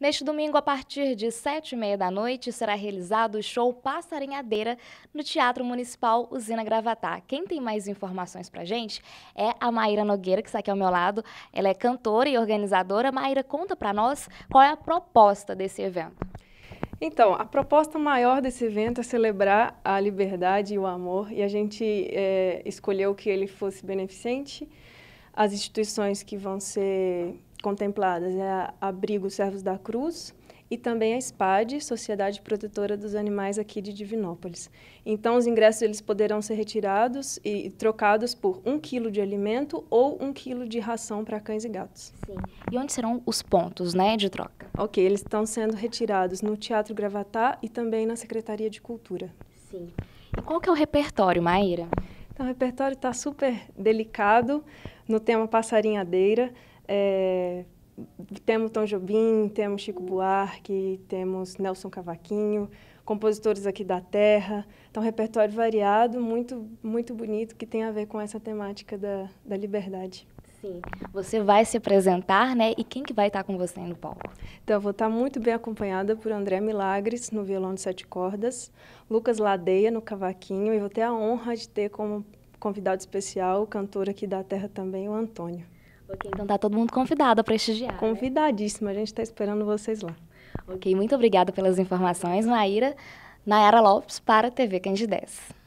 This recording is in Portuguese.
Neste domingo, a partir de sete e meia da noite, será realizado o show Passarinhadeira no Teatro Municipal Usina Gravatá. Quem tem mais informações para gente é a Maíra Nogueira, que está aqui ao meu lado. Ela é cantora e organizadora. Maíra, conta para nós qual é a proposta desse evento. Então, a proposta maior desse evento é celebrar a liberdade e o amor, e a gente é, escolheu que ele fosse beneficente, as instituições que vão ser contempladas é a Abrigo Servos da Cruz e também a SPAD, Sociedade Protetora dos Animais aqui de Divinópolis. Então, os ingressos eles poderão ser retirados e trocados por um quilo de alimento ou um quilo de ração para cães e gatos. Sim. E onde serão os pontos né, de troca? Ok, eles estão sendo retirados no Teatro Gravatá e também na Secretaria de Cultura. Sim. E qual que é o repertório, Maíra? Então, o repertório está super delicado no tema passarinhadeira. É, temos Tom Jobim, temos Chico Buarque, temos Nelson Cavaquinho, compositores aqui da terra. Então, um repertório variado, muito, muito bonito, que tem a ver com essa temática da, da liberdade. Sim. Você vai se apresentar, né? E quem que vai estar com você no palco? Então, eu vou estar muito bem acompanhada por André Milagres, no violão de sete cordas, Lucas Ladeia, no cavaquinho, e vou ter a honra de ter como convidado especial o cantor aqui da terra também, o Antônio. Ok, então tá todo mundo convidado a prestigiar. Né? Convidadíssima, né? a gente está esperando vocês lá. Ok, muito obrigada pelas informações, Maíra. Nayara Lopes, para a TV Candidez.